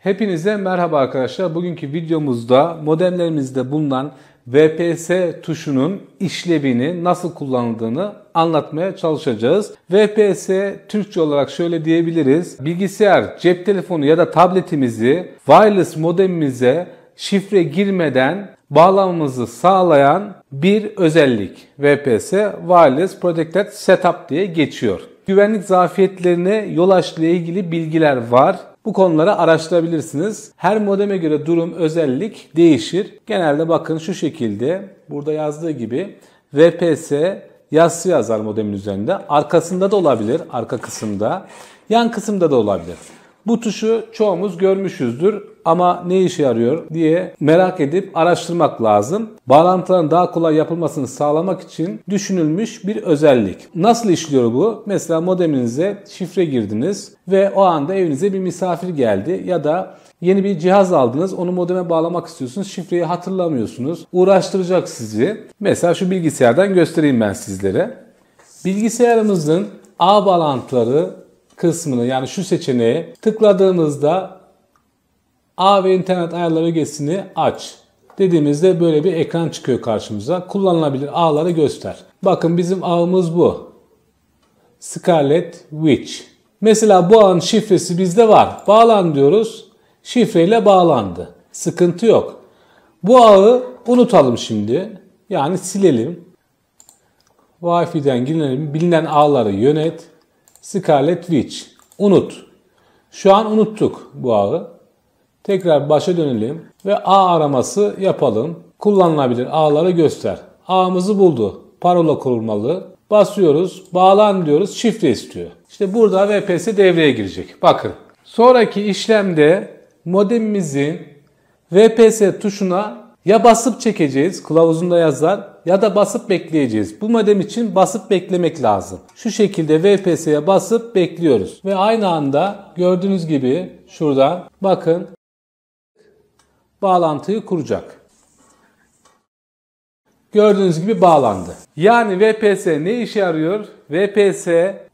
Hepinize merhaba arkadaşlar. Bugünkü videomuzda modemlerimizde bulunan VPS tuşunun işlevini nasıl kullanıldığını anlatmaya çalışacağız. VPS Türkçe olarak şöyle diyebiliriz. Bilgisayar, cep telefonu ya da tabletimizi wireless modemimize şifre girmeden bağlamamızı sağlayan bir özellik. VPS Wireless Protected Setup diye geçiyor. Güvenlik zafiyetlerine yol açtığı ilgili bilgiler var. Bu konuları araştırabilirsiniz. Her modeme göre durum özellik değişir. Genelde bakın şu şekilde burada yazdığı gibi VPS yazısı yazar modemin üzerinde. Arkasında da olabilir, arka kısımda. Yan kısımda da olabilir. Bu tuşu çoğumuz görmüşüzdür ama ne işe yarıyor diye merak edip araştırmak lazım. Bağlantıların daha kolay yapılmasını sağlamak için düşünülmüş bir özellik. Nasıl işliyor bu? Mesela modeminize şifre girdiniz ve o anda evinize bir misafir geldi ya da yeni bir cihaz aldınız onu modeme bağlamak istiyorsunuz şifreyi hatırlamıyorsunuz uğraştıracak sizi. Mesela şu bilgisayardan göstereyim ben sizlere. Bilgisayarımızın ağ bağlantıları kısmını yani şu seçeneği tıkladığımızda ağ ve internet ayarları ögesini aç dediğimizde böyle bir ekran çıkıyor karşımıza. Kullanılabilir ağları göster. Bakın bizim ağımız bu. Scarlet Witch. Mesela bu ağın şifresi bizde var. Bağlan diyoruz. Şifreyle bağlandı. Sıkıntı yok. Bu ağı unutalım şimdi. Yani silelim. Wi-Fi'den girilelim. Bilinen ağları yönet. Scarlet Witch. Unut. Şu an unuttuk bu ağı. Tekrar başa dönelim ve ağ araması yapalım. Kullanılabilir ağları göster. Ağımızı buldu. Parola kurulmalı. Basıyoruz. Bağlan diyoruz. Şifre istiyor. İşte burada VPS devreye girecek. Bakın. Sonraki işlemde modemimizin VPS tuşuna ya basıp çekeceğiz, kılavuzunda yazar ya da basıp bekleyeceğiz. Bu modem için basıp beklemek lazım. Şu şekilde VPS'ye basıp bekliyoruz. Ve aynı anda gördüğünüz gibi şurada, bakın bağlantıyı kuracak gördüğünüz gibi bağlandı. Yani VPS ne işe yarıyor? VPS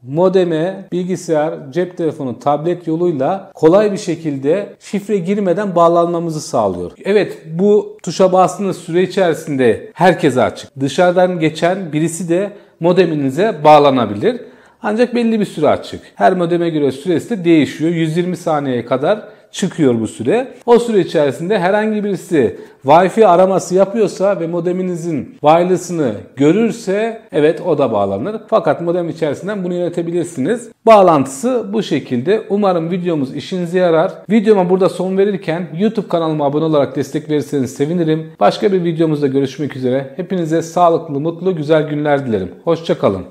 modeme, bilgisayar, cep telefonu, tablet yoluyla kolay bir şekilde şifre girmeden bağlanmamızı sağlıyor. Evet bu tuşa bastığınız süre içerisinde herkese açık. Dışarıdan geçen birisi de modeminize bağlanabilir. Ancak belli bir süre açık. Her modeme göre süresi de değişiyor. 120 saniyeye kadar çıkıyor bu süre. O süre içerisinde herhangi birisi Wi-Fi araması yapıyorsa ve modeminizin wireless'ını görürse evet o da bağlanır. Fakat modem içerisinden bunu yönetebilirsiniz. Bağlantısı bu şekilde. Umarım videomuz işinize yarar. Videoma burada son verirken YouTube kanalıma abone olarak destek verirseniz sevinirim. Başka bir videomuzda görüşmek üzere. Hepinize sağlıklı, mutlu, güzel günler dilerim. Hoşçakalın.